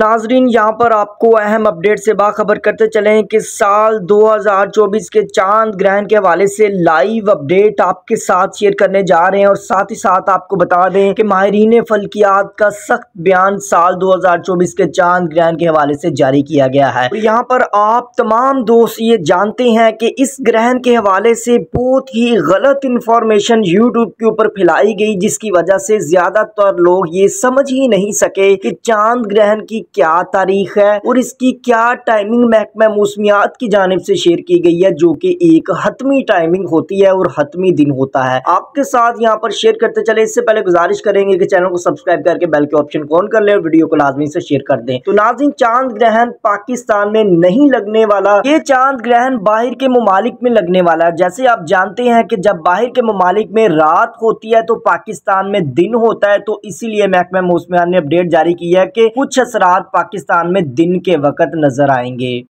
नाजरीन यहाँ पर आपको अहम अपडेट से बाखबर करते चले कि साल 2024 के चांद ग्रहण के हवाले से लाइव अपडेट आपके साथ शेयर करने जा रहे हैं और साथ ही साथ आपको बता दें कि माहरीन फलकियात का सख्त बयान साल 2024 के चांद ग्रहण के हवाले से जारी किया गया है और तो यहाँ पर आप तमाम दोस्त ये जानते हैं कि इस ग्रहण के हवाले से बहुत ही गलत इंफॉर्मेशन यूट्यूब के ऊपर फैलाई गई जिसकी वजह से ज्यादातर लोग ये समझ ही नहीं सके की चांद ग्रहण की क्या तारीख है और इसकी क्या टाइमिंग महकमा मौसमियात की जानब से शेयर की गई है जो कि एक हतमी टाइमिंग होती है और हतमी दिन होता है आपके साथ यहाँ पर शेयर करते चले इससे पहले गुजारिश करेंगे कि चैनल को सब्सक्राइब करके बेल के ऑप्शन कौन कर ले और वीडियो को लाजमी से शेयर कर दें तो नाजिन चांद ग्रहण पाकिस्तान में नहीं लगने वाला ये चांद ग्रहण बाहर के ममालिक में लगने वाला है जैसे आप जानते हैं कि जब बाहर के ममालिक में रात होती है तो पाकिस्तान में दिन होता है तो इसीलिए महकमा मौसमियात ने अपडेट जारी की है कि कुछ असरा पाकिस्तान में दिन के वक़्त नज़र आएंगे